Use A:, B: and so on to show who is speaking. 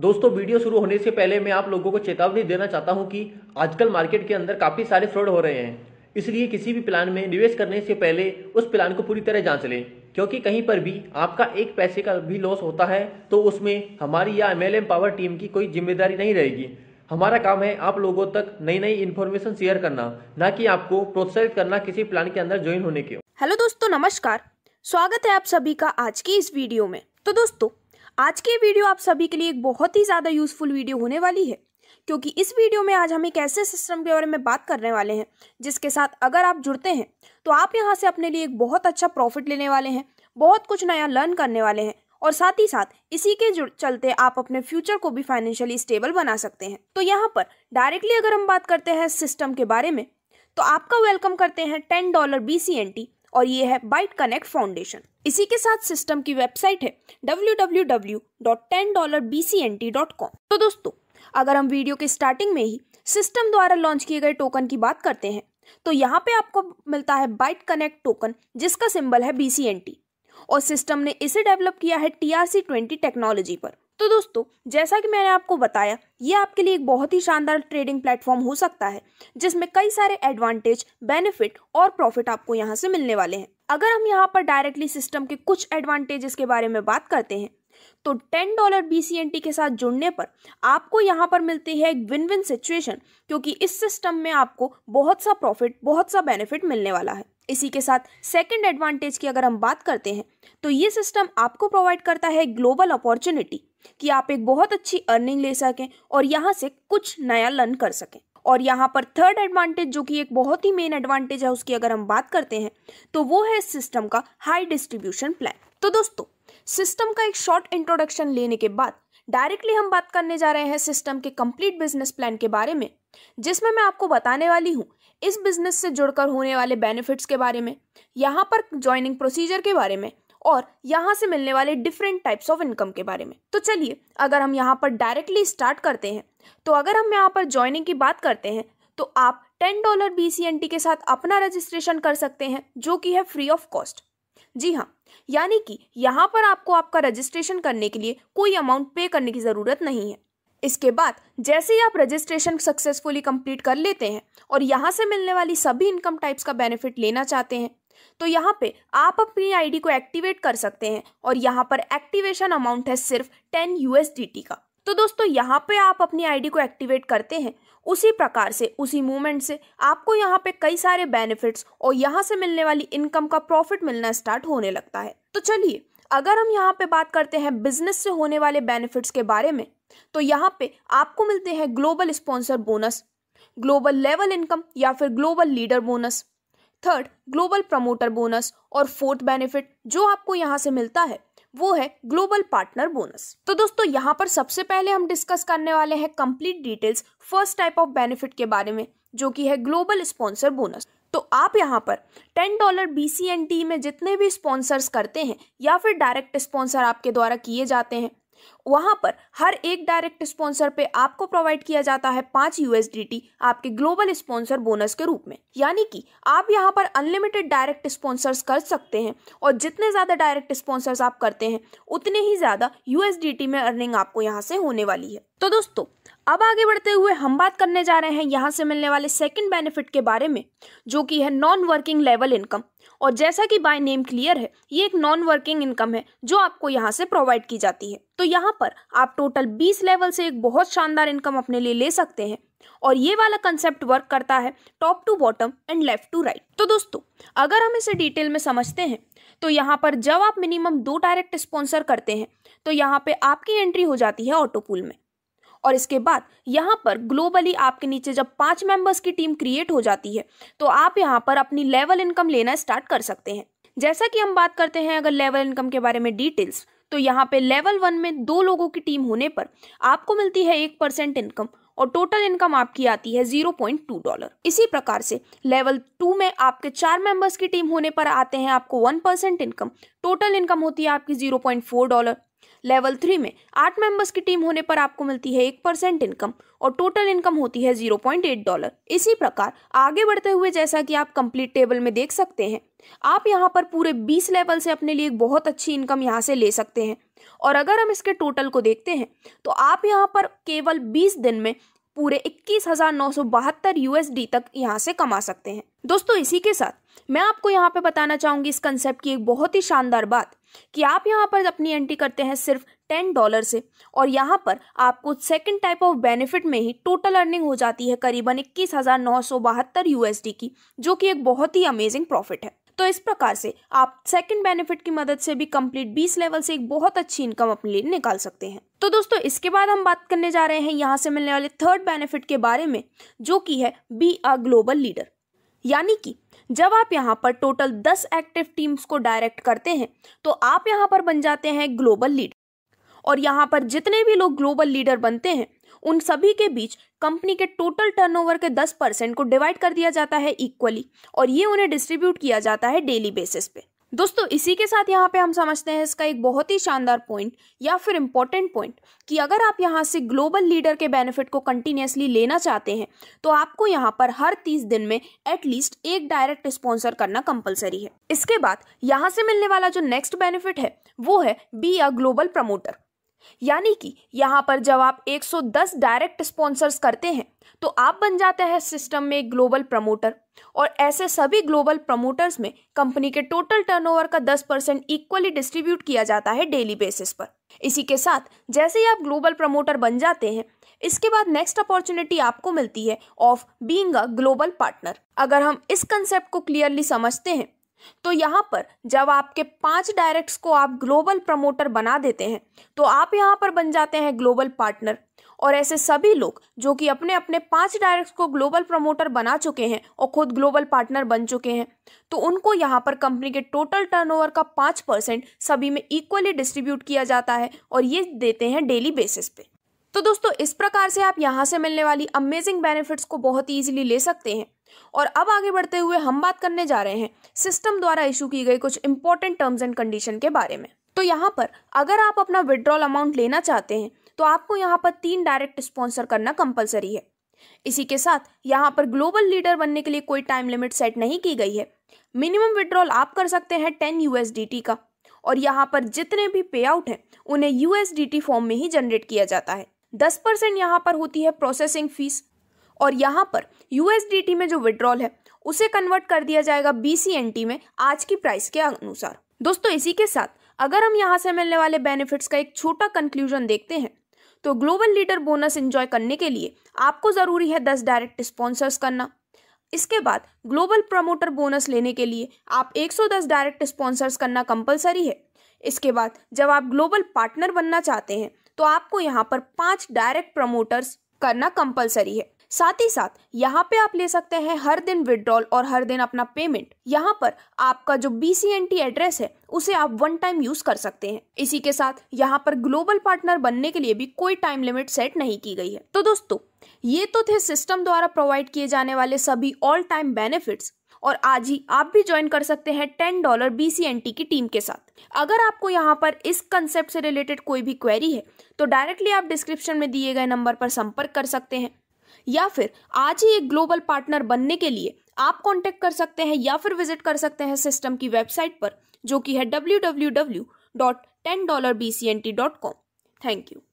A: दोस्तों वीडियो शुरू होने से पहले मैं आप लोगों को चेतावनी देना चाहता हूं कि आजकल मार्केट के अंदर काफ़ी सारे फ्रॉड हो रहे हैं इसलिए किसी भी प्लान में निवेश करने से पहले उस प्लान को पूरी तरह जांच लें क्योंकि कहीं पर भी आपका एक पैसे का भी लॉस होता है तो उसमें हमारी या एम पावर टीम की कोई जिम्मेदारी नहीं रहेगी हमारा काम है आप लोगों तक नई नई इन्फॉर्मेशन शेयर करना ना कि आपको प्रोत्साहित करना किसी प्लान के अंदर ज्वाइन होने के हेलो दोस्तों नमस्कार स्वागत है आप सभी का आज की इस वीडियो में तो दोस्तों आज की वीडियो आप सभी के लिए एक बहुत ही ज़्यादा यूज़फुल वीडियो होने वाली है क्योंकि इस वीडियो में आज हम एक ऐसे सिस्टम के बारे में बात करने वाले हैं जिसके साथ अगर आप जुड़ते हैं तो आप यहाँ से अपने लिए एक बहुत अच्छा प्रॉफिट लेने वाले हैं बहुत कुछ नया लर्न करने वाले हैं और साथ ही साथ इसी के चलते आप अपने फ्यूचर को भी फाइनेंशियली स्टेबल बना सकते हैं तो यहाँ पर डायरेक्टली अगर हम बात करते हैं सिस्टम के बारे में तो आपका वेलकम करते हैं ten dollar B C N T और ये है बाइट कनेक्ट फाउंडेशन इसी के साथ सिस्टम की वेबसाइट है www.10dollarbcnt.com तो दोस्तों अगर हम वीडियो के स्टार्टिंग में ही सिस्टम द्वारा लॉन्च किए गए टोकन की बात करते हैं तो यहाँ पे आपको मिलता है बाइट कनेक्ट टोकन जिसका सिंबल है बी और सिस्टम ने इसे डेवलप किया है आर टेक्नोलॉजी पर तो दोस्तों जैसा कि मैंने आपको बताया ये आपके लिए एक बहुत ही शानदार ट्रेडिंग प्लेटफॉर्म हो सकता है जिसमें कई सारे एडवांटेज बेनिफिट और प्रॉफिट आपको यहाँ से मिलने वाले हैं अगर हम यहाँ पर डायरेक्टली सिस्टम के कुछ एडवांटेजेस के बारे में बात करते हैं तो टेन डॉलर बी के साथ जुड़ने पर आपको यहाँ पर मिलती है एक विन विन सिचुएशन क्योंकि इस सिस्टम में आपको बहुत सा प्रॉफिट बहुत सा बेनिफिट मिलने वाला है इसी के साथ सेकंड एडवांटेज की अगर हम बात करते हैं तो ये सिस्टम आपको प्रोवाइड करता है ग्लोबल अपॉर्चुनिटी कि आप एक बहुत अच्छी अर्निंग ले सकें और यहाँ से कुछ नया लर्न कर सकें और यहाँ पर थर्ड एडवांटेज जो कि एक बहुत ही मेन एडवांटेज है उसकी अगर हम बात करते हैं तो वो है सिस्टम का हाई डिस्ट्रीब्यूशन प्लान तो दोस्तों सिस्टम का एक शॉर्ट इंट्रोडक्शन लेने के बाद डायरेक्टली हम बात करने जा रहे हैं सिस्टम के कंप्लीट बिजनेस प्लान के बारे में जिसमें मैं आपको बताने वाली हूँ इस बिजनेस से जुड़कर होने वाले बेनिफिट्स के बारे में यहाँ पर ज्वाइनिंग प्रोसीजर के बारे में और यहाँ से मिलने वाले डिफरेंट टाइप्स ऑफ इनकम के बारे में तो चलिए अगर हम यहाँ पर डायरेक्टली स्टार्ट करते हैं तो अगर हम यहाँ पर ज्वाइनिंग की बात करते हैं तो आप टेन डॉलर बी के साथ अपना रजिस्ट्रेशन कर सकते हैं जो कि है फ्री ऑफ कॉस्ट जी हाँ यानी कि यहाँ पर आपको आपका रजिस्ट्रेशन करने के लिए कोई अमाउंट पे करने की ज़रूरत नहीं है इसके बाद जैसे ही आप रजिस्ट्रेशन सक्सेसफुली कंप्लीट कर लेते हैं और यहाँ से मिलने वाली सभी इनकम टाइप्स का बेनिफिट लेना चाहते हैं तो यहाँ पे आप अपनी आईडी को एक्टिवेट कर सकते हैं और यहाँ पर एक्टिवेशन अमाउंट है सिर्फ टेन यूएसडीटी का तो दोस्तों यहाँ पे आप अपनी आईडी को एक्टिवेट करते हैं उसी प्रकार से उसी मूवमेंट से आपको यहाँ पे कई सारे बेनिफिट्स और यहाँ से मिलने वाली इनकम का प्रॉफिट मिलना स्टार्ट होने लगता है तो चलिए अगर हम यहाँ पे बात करते हैं बिजनेस से होने वाले बेनिफिट्स के बारे में तो यहाँ पे आपको मिलते हैं global sponsor bonus global level income या फिर global leader bonus third global promoter bonus और फोर्थ बेनिफिट जो आपको यहाँ से मिलता है वो है ग्लोबल पार्टनर बोनस तो दोस्तों यहाँ पर सबसे पहले हम डिस्कस करने वाले हैं complete details first type of benefit के बारे में जो कि है ग्लोबल स्पॉन्सर बोनस तो आप यहाँ पर ten dollar B C N T में जितने भी स्पॉन्सर्स करते हैं या फिर डायरेक्ट स्पॉन्सर आपके द्वारा किए जाते हैं वहाँ पर हर एक डायरेक्ट स्पॉन्सर पे आपको प्रोवाइड किया जाता है पाँच यूएसडीटी आपके ग्लोबल स्पॉन्सर बोनस के रूप में यानी कि आप यहाँ पर अनलिमिटेड डायरेक्ट स्पॉन्सर्स कर सकते हैं और जितने ज़्यादा डायरेक्ट स्पॉन्सर्स आप करते हैं उतने ही ज़्यादा यूएसडीटी में अर्निंग आपको यहाँ से होने वाली है तो दोस्तों अब आगे बढ़ते हुए हम बात करने जा रहे हैं यहाँ से मिलने वाले सेकंड बेनिफिट के बारे में जो कि है नॉन वर्किंग लेवल इनकम और जैसा कि बाय नेम क्लियर है ये एक नॉन वर्किंग इनकम है जो आपको यहाँ से प्रोवाइड की जाती है तो यहाँ पर आप टोटल 20 लेवल से एक बहुत शानदार इनकम अपने लिए ले सकते हैं और ये वाला कंसेप्ट वर्क करता है top to bottom and left to right तो दोस्तों अगर हम इसे डिटेल में समझते हैं तो यहाँ पर जब आप मिनिमम दो डायरेक्ट स्पॉन्सर करते हैं तो यहाँ पे आपकी एंट्री हो जाती है ऑटो पूल में और इसके बाद यहाँ पर ग्लोबली आपके नीचे जब पाँच मेंबर्स की टीम क्रिएट हो जाती है तो आप यहाँ पर अपनी लेवल इनकम लेना स्टार्ट कर सकते हैं जैसा कि हम बात करते हैं अगर लेवल इनकम के बारे में डिटेल्स तो यहाँ पे लेवल वन में दो लोगों की टीम होने पर आपको मिलती है एक परसेंट इनकम और टोटल इनकम आपकी आती है जीरो पॉइंट टू डॉलर इसी प्रकार से लेवल टू में आपके चार मेंबर्स की टीम होने पर आते हैं आपको one percent income total income होती है आपकी zero point four dollar level three में आठ मेंबर्स की टीम होने पर आपको मिलती है एक परसेंट इनकम और टोटल इनकम होती है जीरो पॉइंट एट डॉलर इसी प्रकार आगे बढ़ते हुए जैसा कि आप कंप्लीट टेबल में देख सकते हैं आप यहाँ पर पूरे बीस लेवल से अपने लिए एक बहुत अच्छी इनकम यहाँ से ले सकते हैं और अगर हम इसके टोटल को देखते हैं तो आप यहाँ पर केवल बीस दिन में पूरे इक्कीस हजार नौ सौ बहत्तर यूएसडी तक यहाँ से कमा सकते हैं दोस्तों इसी के साथ मैं आपको यहाँ पे बताना चाहूंगी इस कंसेप्ट की एक बहुत ही शानदार बात कि आप यहाँ पर अपनी एंट्री करते हैं सिर्फ टेन डॉलर से और यहाँ पर आपको सेकंड टाइप ऑफ बेनिफिट में ही टोटल अर्निंग हो जाती है करीबन इक्कीस हज़ार नौ सौ बहत्तर यूएसडी की जो कि एक बहुत ही अमेजिंग प्रॉफिट है तो इस प्रकार से आप सेकंड बेनिफिट की मदद से भी कंप्लीट बीस लेवल से एक बहुत अच्छी इनकम अपने लिए निकाल सकते हैं तो दोस्तों इसके बाद हम बात करने जा रहे हैं यहाँ से मिलने वाले थर्ड बेनिफिट के बारे में जो कि है बी अ ग्लोबल लीडर यानी कि जब आप यहाँ पर टोटल दस एक्टिव टीम्स को डायरेक्ट करते हैं तो आप यहाँ पर बन जाते हैं ग्लोबल लीडर और यहाँ पर जितने भी लोग ग्लोबल लीडर बनते हैं उन सभी के बीच कंपनी के टोटल टर्नओवर के 10 परसेंट को डिवाइड कर दिया जाता है इक्वली और ये उन्हें डिस्ट्रीब्यूट किया जाता है डेली बेसिस पे दोस्तों इसी के साथ यहाँ पे हम समझते हैं इसका एक बहुत ही शानदार पॉइंट या फिर इम्पॉर्टेंट पॉइंट कि अगर आप यहाँ से ग्लोबल लीडर के बेनिफिट को कंटिन्यूसली लेना चाहते हैं तो आपको यहाँ पर हर तीस दिन में एटलीस्ट एक डायरेक्ट स्पॉन्सर करना कंपलसरी है इसके बाद यहाँ से मिलने वाला जो नेक्स्ट बेनिफिट है वो है बी अ ग्लोबल प्रमोटर यानी कि यहाँ पर जब आप 110 डायरेक्ट स्पॉन्सर्स करते हैं तो आप बन जाते हैं सिस्टम में ग्लोबल प्रमोटर और ऐसे सभी ग्लोबल प्रमोटर्स में कंपनी के टोटल टर्नओवर का 10 परसेंट इक्वली डिस्ट्रीब्यूट किया जाता है डेली बेसिस पर इसी के साथ जैसे ही आप ग्लोबल प्रमोटर बन जाते हैं इसके बाद नेक्स्ट अपॉर्चुनिटी आपको मिलती है of being a global partner अगर हम इस कंसेप्ट को क्लियरली समझते हैं तो यहाँ पर जब आपके पांच डायरेक्ट्स को आप ग्लोबल प्रमोटर बना देते हैं तो आप यहाँ पर बन जाते हैं ग्लोबल पार्टनर और ऐसे सभी लोग जो कि अपने अपने पांच डायरेक्ट्स को ग्लोबल प्रमोटर बना चुके हैं और खुद ग्लोबल पार्टनर बन चुके हैं तो उनको यहाँ पर कंपनी के टोटल टर्नओवर का पाँच परसेंट सभी में इक्वली डिस्ट्रीब्यूट किया जाता है और ये देते हैं डेली बेसिस पे तो दोस्तों इस प्रकार से आप यहाँ से मिलने वाली अमेजिंग बेनिफिट्स को बहुत ईजिली ले सकते हैं और अब आगे बढ़ते हुए हम बात करने जा रहे हैं सिस्टम द्वारा इशू की गई कुछ इंपॉर्टेंट टर्म्स एंड कंडीशन के बारे में तो यहाँ पर अगर आप अपना विड्रॉल अमाउंट लेना चाहते हैं तो आपको यहाँ पर तीन डायरेक्ट स्पॉन्सर करना कंपलसरी है इसी के साथ यहाँ पर ग्लोबल लीडर बनने के लिए कोई टाइम लिमिट सेट नहीं की गई है मिनिमम विड्रॉल आप कर सकते हैं टेन यूएसडीटी का और यहाँ पर जितने भी पे आउट हैं उन्हें यूएसडीटी फॉर्म में ही जनरेट किया जाता है दस परसेंट यहाँ पर होती है प्रोसेसिंग फीस और यहाँ पर यूएसडीटी में जो विड्रॉल है उसे कन्वर्ट कर दिया जाएगा बीसीएनटी में आज की प्राइस के अनुसार दोस्तों इसी के साथ अगर हम यहाँ से मिलने वाले बेनिफिट्स का एक छोटा कंक्लूजन देखते हैं तो ग्लोबल लीडर बोनस इन्जॉय करने के लिए आपको ज़रूरी है दस डायरेक्ट स्पॉन्सर्स करना इसके बाद ग्लोबल प्रमोटर बोनस लेने के लिए आप 110 डायरेक्ट स्पॉन्सर्स करना कंपलसरी है इसके बाद जब आप ग्लोबल पार्टनर बनना चाहते हैं तो आपको यहाँ पर पांच डायरेक्ट प्रमोटर्स करना कंपलसरी है साथ ही साथ यहाँ पे आप ले सकते हैं हर दिन विदड्रॉल और हर दिन अपना पेमेंट यहाँ पर आपका जो बी एड्रेस है उसे आप वन टाइम यूज कर सकते हैं इसी के साथ यहाँ पर ग्लोबल पार्टनर बनने के लिए भी कोई टाइम लिमिट सेट नहीं की गई है तो दोस्तों ये तो थे सिस्टम द्वारा प्रोवाइड किए जाने वाले सभी ऑल टाइम बेनिफिट्स और आज ही आप भी ज्वाइन कर सकते हैं टेन डॉलर बी की टीम के साथ अगर आपको यहाँ पर इस कंसेप्ट से रिलेटेड कोई भी क्वेरी है तो डायरेक्टली आप डिस्क्रिप्शन में दिए गए नंबर पर संपर्क कर सकते हैं या फिर आज ही एक ग्लोबल पार्टनर बनने के लिए आप कॉन्टेक्ट कर सकते हैं या फिर विजिट कर सकते हैं सिस्टम की वेबसाइट पर जो कि है W W W dot ten dollar B C N T dot com thank you